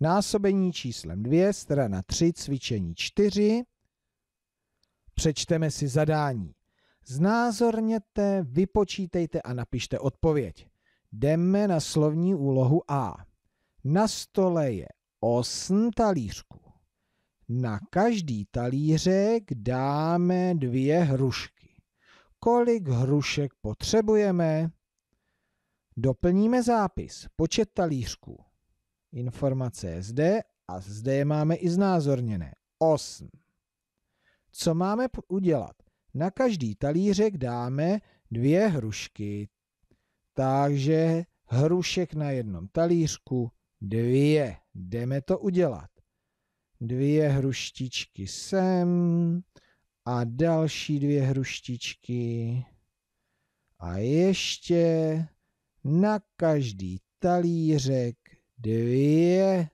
Násobení číslem 2, strana 3, cvičení 4. Přečteme si zadání. Znázorněte, vypočítejte a napište odpověď. Jdeme na slovní úlohu A. Na stole je 8 talířků. Na každý talířek dáme dvě hrušky. Kolik hrušek potřebujeme? Doplníme zápis. Počet talířků. Informace je zde a zde je máme i znázorněné. 8. Co máme udělat? Na každý talířek dáme dvě hrušky. Takže hrušek na jednom talířku dvě. Jdeme to udělat. Dvě hruštičky sem a další dvě hruštičky. A ještě na každý talířek dvě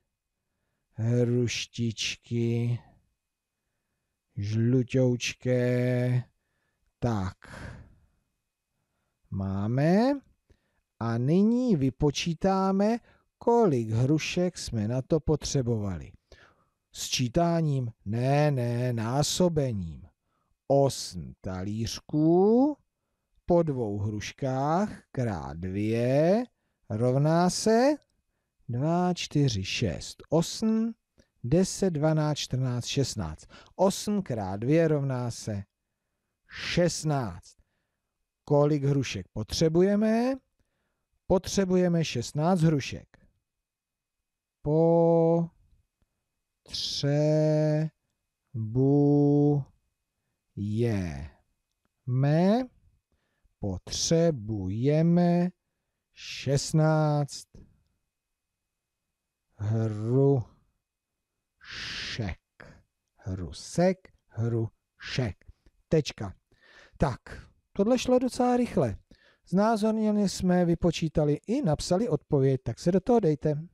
hruštičky žluťoučké. Tak, máme a nyní vypočítáme, kolik hrušek jsme na to potřebovali. Sčítáním, ne, ne, násobením. Osm talířků po dvou hruškách krát dvě rovná se 2, 4, 6, 8, 10, 12, 14, 16. 8 x 2 rovná se 16. Kolik hrušek potřebujeme? Potřebujeme 16 hrušek. Po tře bu je me potřebujeme 16 sek, hru šek. Tečka. Tak, tohle šlo docela rychle. Znázornili jsme vypočítali i napsali odpověď, tak se do toho dejte.